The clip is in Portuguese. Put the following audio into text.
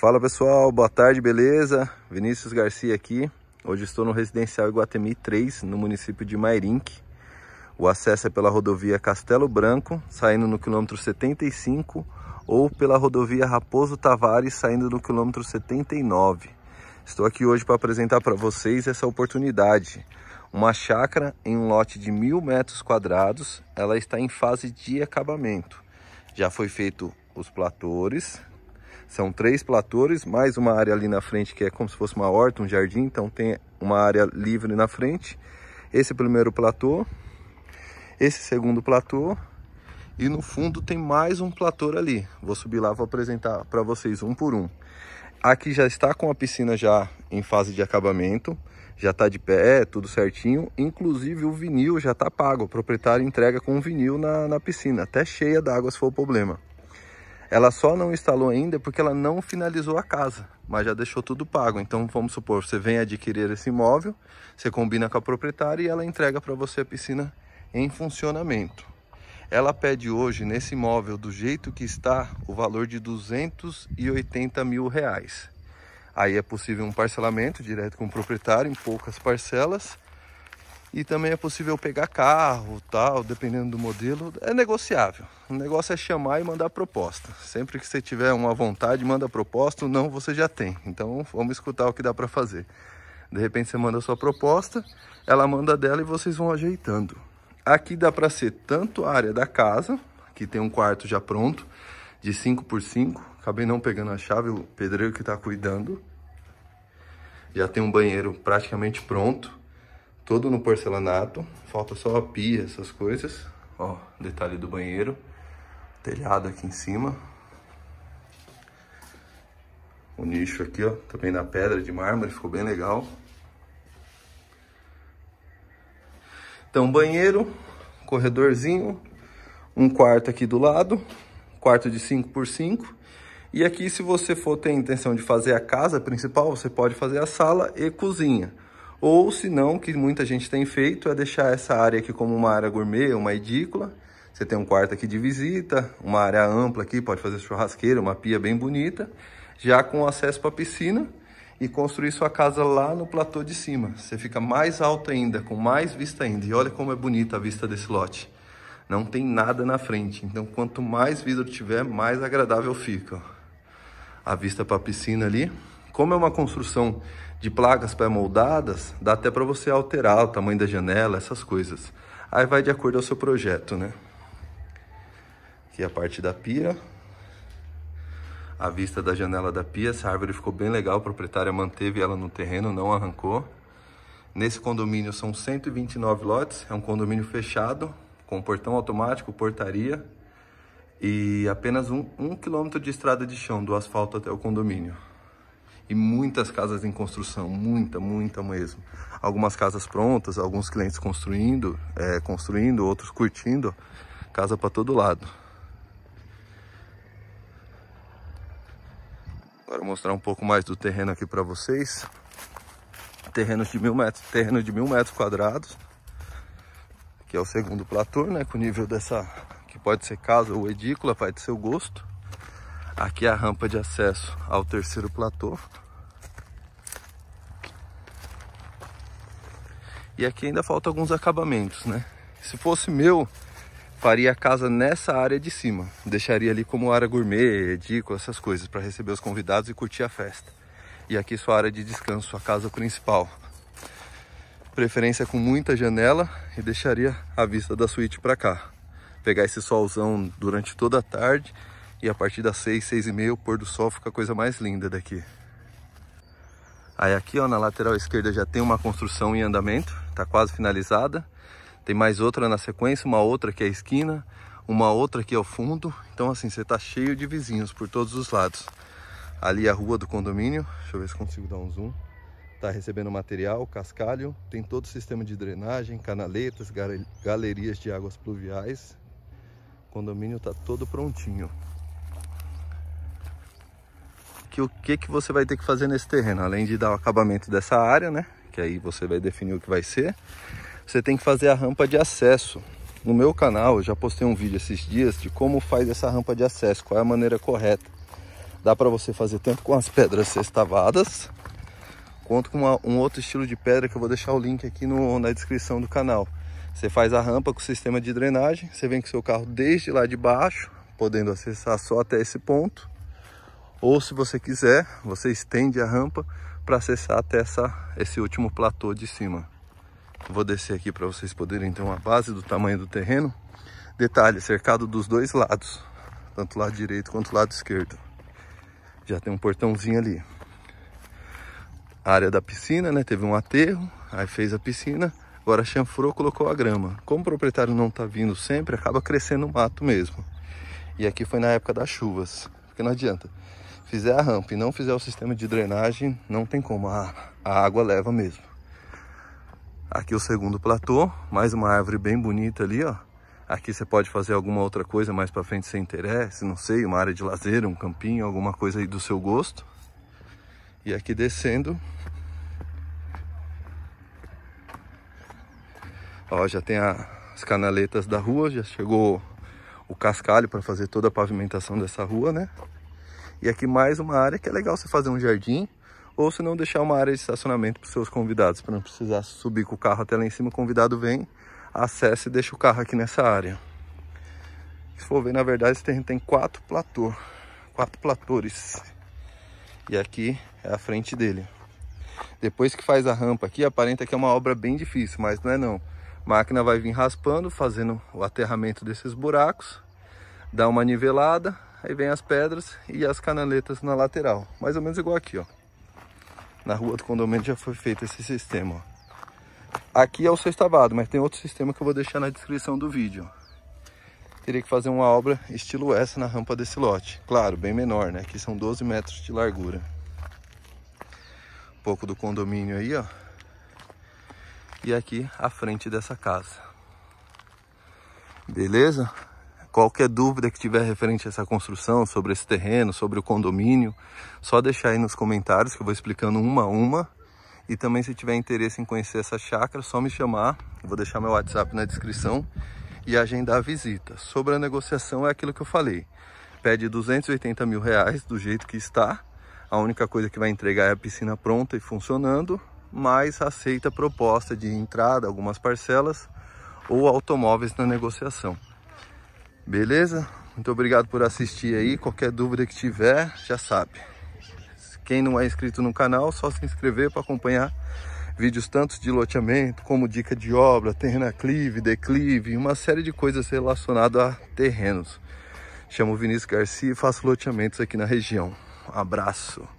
Fala pessoal, boa tarde, beleza? Vinícius Garcia aqui. Hoje estou no residencial Iguatemi 3, no município de Mairinque. O acesso é pela rodovia Castelo Branco, saindo no quilômetro 75, ou pela rodovia Raposo Tavares, saindo no quilômetro 79. Estou aqui hoje para apresentar para vocês essa oportunidade. Uma chácara em um lote de mil metros quadrados, ela está em fase de acabamento. Já foi feito os platores, são três platores, mais uma área ali na frente que é como se fosse uma horta, um jardim, então tem uma área livre na frente. Esse primeiro platô, esse segundo platô e no fundo tem mais um platô ali. Vou subir lá, vou apresentar para vocês um por um. Aqui já está com a piscina já em fase de acabamento, já está de pé, tudo certinho. Inclusive o vinil já está pago, o proprietário entrega com o vinil na, na piscina, até cheia d'água se for o problema. Ela só não instalou ainda porque ela não finalizou a casa, mas já deixou tudo pago. Então, vamos supor, você vem adquirir esse imóvel, você combina com a proprietária e ela entrega para você a piscina em funcionamento. Ela pede hoje, nesse imóvel, do jeito que está, o valor de 280 mil reais. Aí é possível um parcelamento direto com o proprietário em poucas parcelas e também é possível pegar carro, tal, dependendo do modelo. É negociável. O negócio é chamar e mandar proposta. Sempre que você tiver uma vontade, manda proposta, não você já tem. Então vamos escutar o que dá para fazer. De repente você manda a sua proposta, ela manda dela e vocês vão ajeitando. Aqui dá para ser tanto a área da casa, que tem um quarto já pronto, de 5 por 5. Acabei não pegando a chave, o pedreiro que está cuidando. Já tem um banheiro praticamente pronto todo no porcelanato. Falta só a pia, essas coisas. Ó, detalhe do banheiro. Telhado aqui em cima. O nicho aqui, ó, também na pedra de mármore, ficou bem legal. Então, banheiro, corredorzinho, um quarto aqui do lado, quarto de 5 por 5. E aqui, se você for ter intenção de fazer a casa principal, você pode fazer a sala e cozinha. Ou se não, que muita gente tem feito, é deixar essa área aqui como uma área gourmet, uma edícula. Você tem um quarto aqui de visita, uma área ampla aqui, pode fazer churrasqueira, uma pia bem bonita, já com acesso para a piscina e construir sua casa lá no platô de cima. Você fica mais alto ainda, com mais vista ainda. E olha como é bonita a vista desse lote. Não tem nada na frente, então quanto mais vidro tiver, mais agradável fica. A vista para a piscina ali, como é uma construção de placas pré-moldadas, dá até para você alterar o tamanho da janela, essas coisas. Aí vai de acordo ao seu projeto, né? Aqui é a parte da pia. A vista da janela da pia, essa árvore ficou bem legal, a proprietária manteve ela no terreno, não arrancou. Nesse condomínio são 129 lotes, é um condomínio fechado, com portão automático, portaria e apenas um, um quilômetro de estrada de chão do asfalto até o condomínio e muitas casas em construção, muita, muita mesmo. Algumas casas prontas, alguns clientes construindo, é, construindo, outros curtindo, casa para todo lado. Agora mostrar um pouco mais do terreno aqui para vocês. Terreno de mil metros, terreno de mil metros quadrados, que é o segundo platô, né, com nível dessa que pode ser casa ou edícula, vai do seu gosto. Aqui é a rampa de acesso ao terceiro platô. E aqui ainda falta alguns acabamentos, né? Se fosse meu, faria a casa nessa área de cima. Deixaria ali como área gourmet, edícula, essas coisas, para receber os convidados e curtir a festa. E aqui sua área de descanso, a casa principal. Preferência com muita janela e deixaria a vista da suíte para cá. Pegar esse solzão durante toda a tarde e a partir das 6, 6 e meio, o pôr do sol fica a coisa mais linda daqui. Aí aqui, ó, na lateral esquerda já tem uma construção em andamento, tá quase finalizada. Tem mais outra na sequência, uma outra que é a esquina, uma outra aqui ao é fundo. Então assim, você tá cheio de vizinhos por todos os lados. Ali é a rua do condomínio, deixa eu ver se consigo dar um zoom. Tá recebendo material, cascalho, tem todo o sistema de drenagem, canaletas, galerias de águas pluviais. O condomínio tá todo prontinho aqui o que, que você vai ter que fazer nesse terreno. Além de dar o acabamento dessa área, né? Que aí você vai definir o que vai ser. Você tem que fazer a rampa de acesso. No meu canal, eu já postei um vídeo esses dias de como faz essa rampa de acesso, qual é a maneira correta. Dá para você fazer tanto com as pedras sextavadas, quanto com uma, um outro estilo de pedra que eu vou deixar o link aqui no, na descrição do canal. Você faz a rampa com o sistema de drenagem, você vem com seu carro desde lá de baixo, podendo acessar só até esse ponto ou se você quiser, você estende a rampa para acessar até essa, esse último platô de cima. Vou descer aqui para vocês poderem ter uma base do tamanho do terreno. Detalhe, cercado dos dois lados, tanto lado direito quanto lado esquerdo. Já tem um portãozinho ali. A área da piscina, né? Teve um aterro, aí fez a piscina, agora chanfrou, colocou a grama. Como o proprietário não está vindo sempre, acaba crescendo o mato mesmo. E aqui foi na época das chuvas, porque não adianta fizer a rampa e não fizer o sistema de drenagem, não tem como, a, a água leva mesmo. Aqui o segundo platô, mais uma árvore bem bonita ali, ó. Aqui você pode fazer alguma outra coisa mais para frente sem interesse, não sei, uma área de lazer, um campinho, alguma coisa aí do seu gosto. E aqui descendo, Ó, já tem a, as canaletas da rua, já chegou o cascalho para fazer toda a pavimentação dessa rua, né? E aqui mais uma área que é legal você fazer um jardim, ou se não deixar uma área de estacionamento para os seus convidados, para não precisar subir com o carro até lá em cima, o convidado vem, acessa e deixa o carro aqui nessa área. Se for ver, na verdade, esse terreno tem quatro platô, quatro platores. E aqui é a frente dele. Depois que faz a rampa aqui, aparenta que é uma obra bem difícil, mas não é não. A máquina vai vir raspando, fazendo o aterramento desses buracos, dá uma nivelada, aí vem as pedras e as canaletas na lateral. Mais ou menos igual aqui, ó. Na rua do condomínio já foi feito esse sistema, ó. Aqui é o sextavado, mas tem outro sistema que eu vou deixar na descrição do vídeo. Teria que fazer uma obra estilo essa na rampa desse lote. Claro, bem menor, né? Aqui são 12 metros de largura. Um pouco do condomínio aí, ó. E aqui a frente dessa casa. Beleza? Qualquer dúvida que tiver referente a essa construção, sobre esse terreno, sobre o condomínio, só deixar aí nos comentários que eu vou explicando uma a uma. E também se tiver interesse em conhecer essa chácara, só me chamar. vou deixar meu WhatsApp na descrição e agendar a visita. Sobre a negociação é aquilo que eu falei. Pede 280 mil reais do jeito que está. A única coisa que vai entregar é a piscina pronta e funcionando, mas aceita a proposta de entrada, algumas parcelas ou automóveis na negociação. Beleza? Muito obrigado por assistir aí. Qualquer dúvida que tiver, já sabe. Quem não é inscrito no canal, só se inscrever para acompanhar vídeos tanto de loteamento como dica de obra, terreno aclive, declive, uma série de coisas relacionadas a terrenos. Chamo Vinícius Garcia e faço loteamentos aqui na região. Um abraço.